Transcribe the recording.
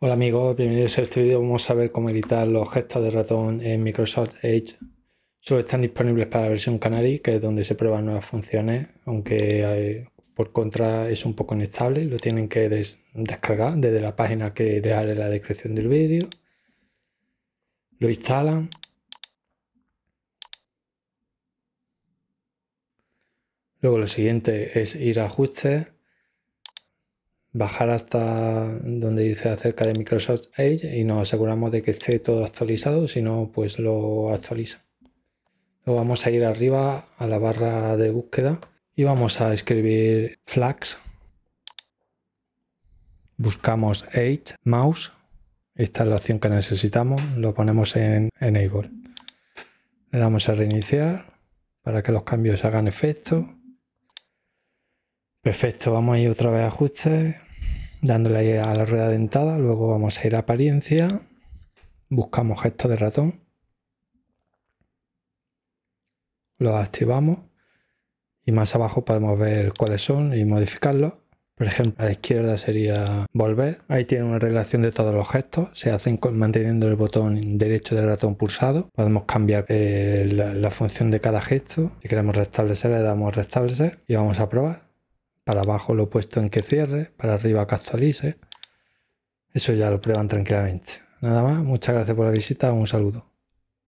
Hola amigos, bienvenidos a este vídeo. Vamos a ver cómo editar los gestos de ratón en Microsoft Edge. Solo están disponibles para la versión Canary, que es donde se prueban nuevas funciones, aunque por contra es un poco inestable. Lo tienen que descargar desde la página que dejaré en la descripción del vídeo. Lo instalan. Luego lo siguiente es ir a ajustes bajar hasta donde dice acerca de Microsoft Edge y nos aseguramos de que esté todo actualizado, si no, pues lo actualiza. Luego vamos a ir arriba a la barra de búsqueda y vamos a escribir flags. Buscamos Edge Mouse. Esta es la opción que necesitamos. Lo ponemos en Enable. Le damos a reiniciar para que los cambios hagan efecto. Perfecto, vamos a ir otra vez a ajustes, dándole a la rueda dentada, luego vamos a ir a apariencia, buscamos gestos de ratón, los activamos y más abajo podemos ver cuáles son y modificarlos. Por ejemplo, a la izquierda sería volver. Ahí tiene una relación de todos los gestos. Se hacen manteniendo el botón derecho del ratón pulsado. Podemos cambiar eh, la función de cada gesto. Si queremos restablecer, le damos restablecer y vamos a probar. Para abajo lo he puesto en que cierre, para arriba que actualice. Eso ya lo prueban tranquilamente. Nada más, muchas gracias por la visita, un saludo.